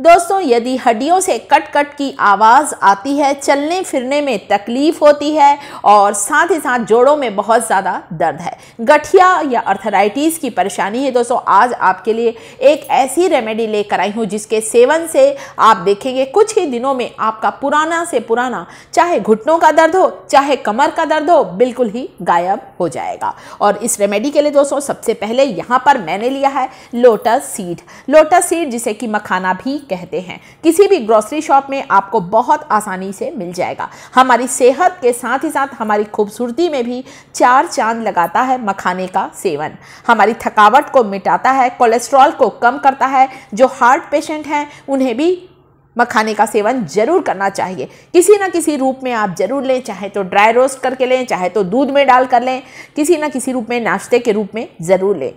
दोस्तों यदि हड्डियों से कट कट की आवाज़ आती है चलने फिरने में तकलीफ होती है और साथ ही साथ जोड़ों में बहुत ज़्यादा दर्द है गठिया या अर्थराइटिस की परेशानी है दोस्तों आज आपके लिए एक ऐसी रेमेडी लेकर आई हूँ जिसके सेवन से आप देखेंगे कुछ ही दिनों में आपका पुराना से पुराना चाहे घुटनों का दर्द हो चाहे कमर का दर्द हो बिल्कुल ही गायब हो जाएगा और इस रेमेडी के लिए दोस्तों सबसे पहले यहाँ पर मैंने लिया है लोटस सीड लोटस सीड जिसे कि मखाना भी कहते हैं किसी भी ग्रोसरी शॉप में आपको बहुत आसानी से मिल जाएगा हमारी सेहत के साथ ही साथ हमारी खूबसूरती में भी चार चांद लगाता है मखाने का सेवन हमारी थकावट को मिटाता है कोलेस्ट्रॉल को कम करता है जो हार्ट पेशेंट हैं उन्हें भी मखाने का सेवन जरूर करना चाहिए किसी ना किसी रूप में आप जरूर लें चाहे तो ड्राई रोस्ट करके लें चाहे तो दूध में डाल कर लें किसी ना किसी रूप में नाश्ते के रूप में ज़रूर लें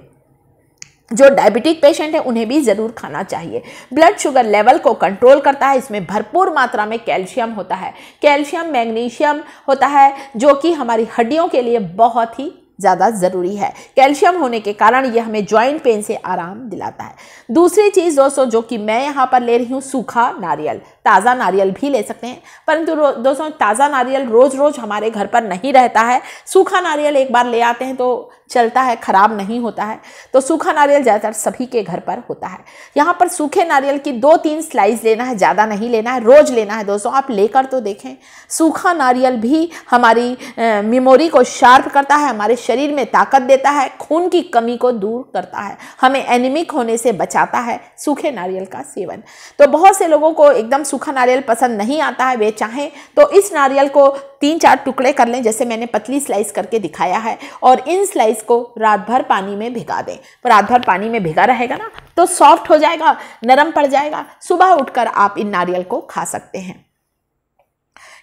जो डायबिटिक पेशेंट है उन्हें भी ज़रूर खाना चाहिए ब्लड शुगर लेवल को कंट्रोल करता है इसमें भरपूर मात्रा में कैल्शियम होता है कैल्शियम मैग्नीशियम होता है जो कि हमारी हड्डियों के लिए बहुत ही ज़्यादा ज़रूरी है कैल्शियम होने के कारण यह हमें जॉइंट पेन से आराम दिलाता है दूसरी चीज़ दोस्तों जो कि मैं यहाँ पर ले रही हूँ सूखा नारियल ताज़ा नारियल भी ले सकते हैं परंतु दोस्तों ताज़ा नारियल रोज़ रोज़ हमारे घर पर नहीं रहता है सूखा नारियल एक बार ले आते हैं तो चलता है ख़राब नहीं होता है तो सूखा नारियल ज़्यादातर सभी के घर पर होता है यहाँ पर सूखे नारियल की दो तीन स्लाइस लेना है ज़्यादा नहीं लेना है रोज़ लेना है दोस्तों आप लेकर तो देखें सूखा नारियल भी हमारी मेमोरी को शार्प करता है हमारे शरीर में ताकत देता है खून की कमी को दूर करता है हमें एनिमिक होने से बचाता है सूखे नारियल का सेवन तो बहुत से लोगों को एकदम सूखा नारियल पसंद नहीं आता है वे चाहें तो इस नारियल को तीन चार टुकड़े कर लें जैसे मैंने पतली स्लाइस करके दिखाया है और इन स्लाइस को रात भर पानी में भिगा दें तो रात भर पानी में भिगा रहेगा ना तो सॉफ्ट हो जाएगा नरम पड़ जाएगा सुबह उठकर आप इन नारियल को खा सकते हैं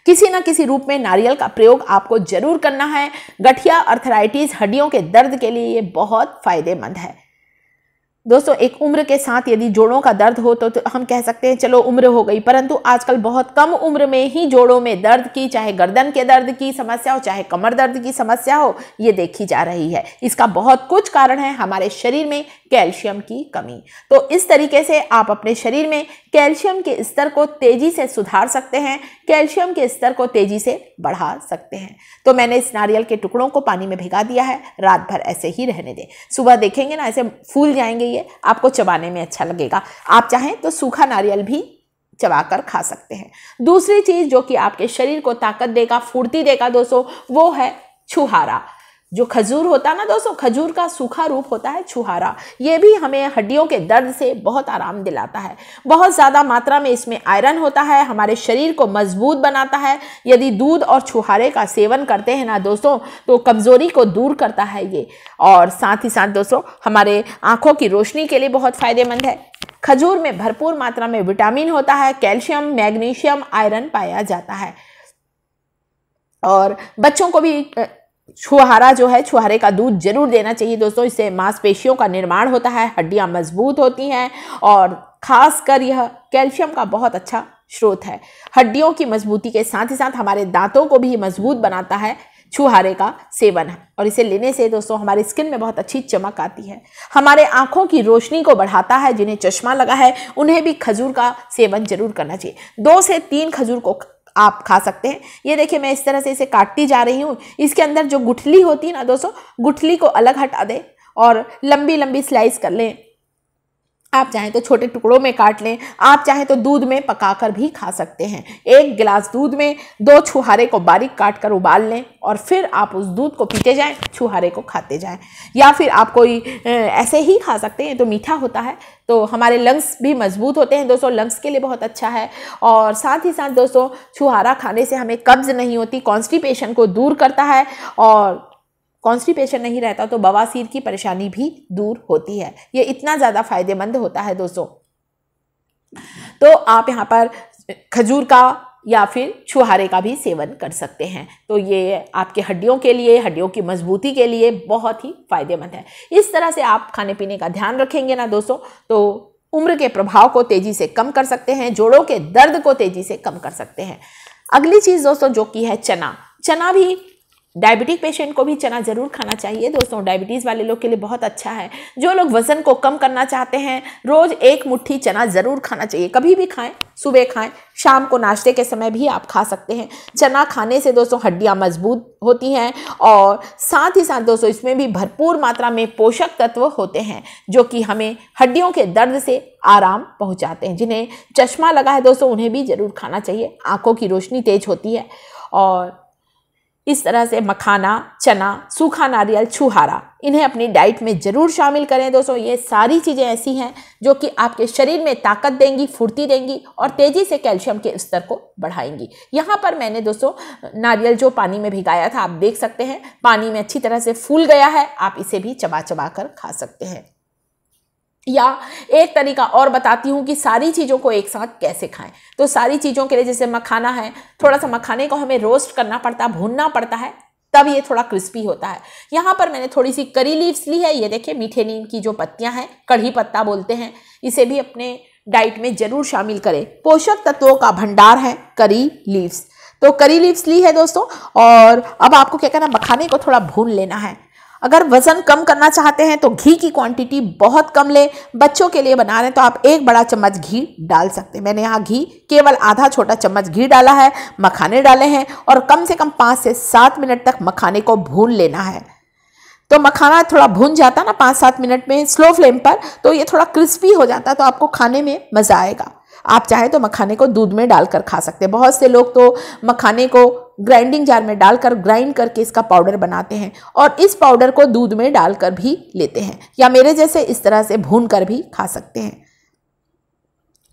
किसी ना किसी रूप में नारियल का प्रयोग आपको जरूर करना है गठिया अर्थराइटिस हड्डियों के दर्द के लिए ये बहुत फ़ायदेमंद है दोस्तों एक उम्र के साथ यदि जोड़ों का दर्द हो तो, तो हम कह सकते हैं चलो उम्र हो गई परंतु आजकल बहुत कम उम्र में ही जोड़ों में दर्द की चाहे गर्दन के दर्द की समस्या हो चाहे कमर दर्द की समस्या हो ये देखी जा रही है इसका बहुत कुछ कारण है हमारे शरीर में कैल्शियम की कमी तो इस तरीके से आप अपने शरीर में कैल्शियम के स्तर को तेज़ी से सुधार सकते हैं कैल्शियम के स्तर को तेज़ी से बढ़ा सकते हैं तो मैंने इस नारियल के टुकड़ों को पानी में भिगा दिया है रात भर ऐसे ही रहने दें सुबह देखेंगे ना ऐसे फूल जाएंगे ये आपको चबाने में अच्छा लगेगा आप चाहें तो सूखा नारियल भी चबाकर खा सकते हैं दूसरी चीज़ जो कि आपके शरीर को ताकत देगा फुर्ती देगा दोस्तों वो है छुहारा जो खजूर होता है ना दोस्तों खजूर का सूखा रूप होता है छुहारा ये भी हमें हड्डियों के दर्द से बहुत आराम दिलाता है बहुत ज़्यादा मात्रा में इसमें आयरन होता है हमारे शरीर को मजबूत बनाता है यदि दूध और छुहारे का सेवन करते हैं ना दोस्तों तो कमज़ोरी को दूर करता है ये और साथ ही साथ दोस्तों हमारे आँखों की रोशनी के लिए बहुत फ़ायदेमंद है खजूर में भरपूर मात्रा में विटामिन होता है कैल्शियम मैग्नीशियम आयरन पाया जाता है और बच्चों को भी छुहारा जो है छुहारे का दूध जरूर देना चाहिए दोस्तों इससे मांसपेशियों का निर्माण होता है हड्डियां मजबूत होती हैं और खासकर यह कैल्शियम का बहुत अच्छा स्रोत है हड्डियों की मजबूती के साथ ही साथ हमारे दांतों को भी मजबूत बनाता है छुहारे का सेवन है और इसे लेने से दोस्तों हमारी स्किन में बहुत अच्छी चमक आती है हमारे आँखों की रोशनी को बढ़ाता है जिन्हें चश्मा लगा है उन्हें भी खजूर का सेवन जरूर करना चाहिए दो से तीन खजूर को आप खा सकते हैं ये देखिए मैं इस तरह से इसे काटती जा रही हूँ इसके अंदर जो गुठली होती है ना दोस्तों गुठली को अलग हटा दें और लंबी लंबी स्लाइस कर लें आप चाहें तो छोटे टुकड़ों में काट लें आप चाहें तो दूध में पकाकर भी खा सकते हैं एक गिलास दूध में दो छुहारे को बारीक काट कर उबाल लें और फिर आप उस दूध को पीते जाएं छुहारे को खाते जाएं या फिर आप कोई ऐसे ही खा सकते हैं तो मीठा होता है तो हमारे लंग्स भी मजबूत होते हैं दोस्तों लंग्स के लिए बहुत अच्छा है और साथ ही साथ दोस्तों छुहारा खाने से हमें कब्ज़ नहीं होती कॉन्स्टिपेशन को दूर करता है और कॉन्स्टिपेशन नहीं रहता तो बवासीर की परेशानी भी दूर होती है ये इतना ज़्यादा फायदेमंद होता है दोस्तों तो आप यहाँ पर खजूर का या फिर छुहारे का भी सेवन कर सकते हैं तो ये आपके हड्डियों के लिए हड्डियों की मजबूती के लिए बहुत ही फायदेमंद है इस तरह से आप खाने पीने का ध्यान रखेंगे ना दोस्तों तो उम्र के प्रभाव को तेज़ी से कम कर सकते हैं जोड़ों के दर्द को तेज़ी से कम कर सकते हैं अगली चीज़ दोस्तों जो कि है चना चना भी डायबिटिक पेशेंट को भी चना ज़रूर खाना चाहिए दोस्तों डायबिटीज़ वाले लोग के लिए बहुत अच्छा है जो लोग वज़न को कम करना चाहते हैं रोज़ एक मुट्ठी चना ज़रूर खाना चाहिए कभी भी खाएं सुबह खाएं शाम को नाश्ते के समय भी आप खा सकते हैं चना खाने से दोस्तों हड्डियाँ मजबूत होती हैं और साथ ही साथ दोस्तों इसमें भी भरपूर मात्रा में पोषक तत्व होते हैं जो कि हमें हड्डियों के दर्द से आराम पहुँचाते हैं जिन्हें चश्मा लगा है दोस्तों उन्हें भी ज़रूर खाना चाहिए आँखों की रोशनी तेज होती है और इस तरह से मखाना चना सूखा नारियल छुहारा इन्हें अपनी डाइट में ज़रूर शामिल करें दोस्तों ये सारी चीज़ें ऐसी हैं जो कि आपके शरीर में ताकत देंगी फुर्ती देंगी और तेज़ी से कैल्शियम के स्तर को बढ़ाएंगी यहाँ पर मैंने दोस्तों नारियल जो पानी में भिगाया था आप देख सकते हैं पानी में अच्छी तरह से फूल गया है आप इसे भी चबा चबा कर खा सकते हैं या एक तरीका और बताती हूँ कि सारी चीज़ों को एक साथ कैसे खाएं तो सारी चीज़ों के लिए जैसे मखाना है थोड़ा सा मखाने को हमें रोस्ट करना पड़ता है भूनना पड़ता है तब ये थोड़ा क्रिस्पी होता है यहाँ पर मैंने थोड़ी सी करी लीव्स ली है ये देखिए मीठे नीम की जो पत्तियाँ हैं कढ़ी पत्ता बोलते हैं इसे भी अपने डाइट में जरूर शामिल करें पोषक तत्वों का भंडार है करी लीव्स तो करी लीव्स ली है दोस्तों और अब आपको क्या करना मखाने को थोड़ा भून लेना है अगर वज़न कम करना चाहते हैं तो घी की क्वांटिटी बहुत कम लें बच्चों के लिए बना रहे हैं तो आप एक बड़ा चम्मच घी डाल सकते हैं मैंने यहाँ घी केवल आधा छोटा चम्मच घी डाला है मखाने डाले हैं और कम से कम पाँच से सात मिनट तक मखाने को भून लेना है तो मखाना थोड़ा भून जाता ना पाँच सात मिनट में स्लो फ्लेम पर तो ये थोड़ा क्रिस्पी हो जाता तो आपको खाने में मज़ा आएगा आप चाहे तो मखाने को दूध में डालकर खा सकते हैं बहुत से लोग तो मखाने को ग्राइंडिंग जार में डालकर ग्राइंड करके इसका पाउडर बनाते हैं और इस पाउडर को दूध में डालकर भी लेते हैं या मेरे जैसे इस तरह से भून कर भी खा सकते हैं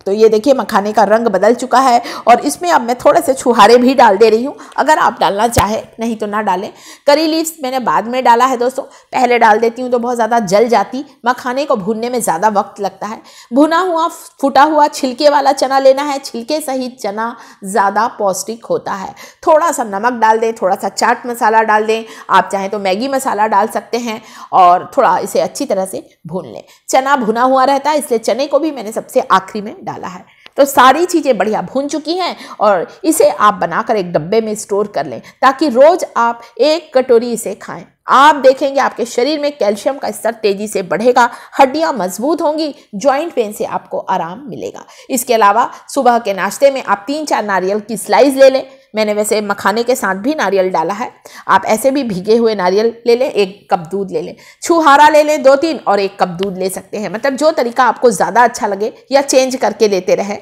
तो ये देखिए मखाने का रंग बदल चुका है और इसमें अब मैं थोड़े से छुहारे भी डाल दे रही हूँ अगर आप डालना चाहे नहीं तो ना डालें करी लीव्स मैंने बाद में डाला है दोस्तों पहले डाल देती हूँ तो बहुत ज़्यादा जल जाती मखाने को भूनने में ज़्यादा वक्त लगता है भुना हुआ फूटा हुआ छिलके वाला चना लेना है छिलके सहित चना ज़्यादा पौष्टिक होता है थोड़ा सा नमक डाल दें थोड़ा सा चाट मसाला डाल दें आप चाहें तो मैगी मसाला डाल सकते हैं और थोड़ा इसे अच्छी तरह से भून लें चना भुना हुआ रहता है इसलिए चने को भी मैंने सबसे आखिरी में डाल डाला है तो सारी चीज़ें बढ़िया भून चुकी हैं और इसे आप बनाकर एक डब्बे में स्टोर कर लें ताकि रोज़ आप एक कटोरी इसे खाएं आप देखेंगे आपके शरीर में कैल्शियम का स्तर तेज़ी से बढ़ेगा हड्डियां मजबूत होंगी जॉइंट पेन से आपको आराम मिलेगा इसके अलावा सुबह के नाश्ते में आप तीन चार नारियल की स्लाइस ले लें मैंने वैसे मखाने के साथ भी नारियल डाला है आप ऐसे भी भीगे हुए नारियल ले लें एक कप दूध ले लें छुहारा ले लें दो तीन और एक कप दूध ले सकते हैं मतलब जो तरीका आपको ज़्यादा अच्छा लगे या चेंज करके लेते रहें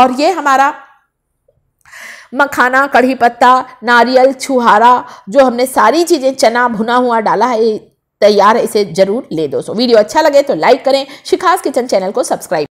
और ये हमारा मखाना कढ़ी पत्ता नारियल छुहारा जो हमने सारी चीज़ें चना भुना हुआ डाला है तैयार है इसे ज़रूर ले दोस्तों वीडियो अच्छा लगे तो लाइक करें शिखास किचन चैनल को सब्सक्राइब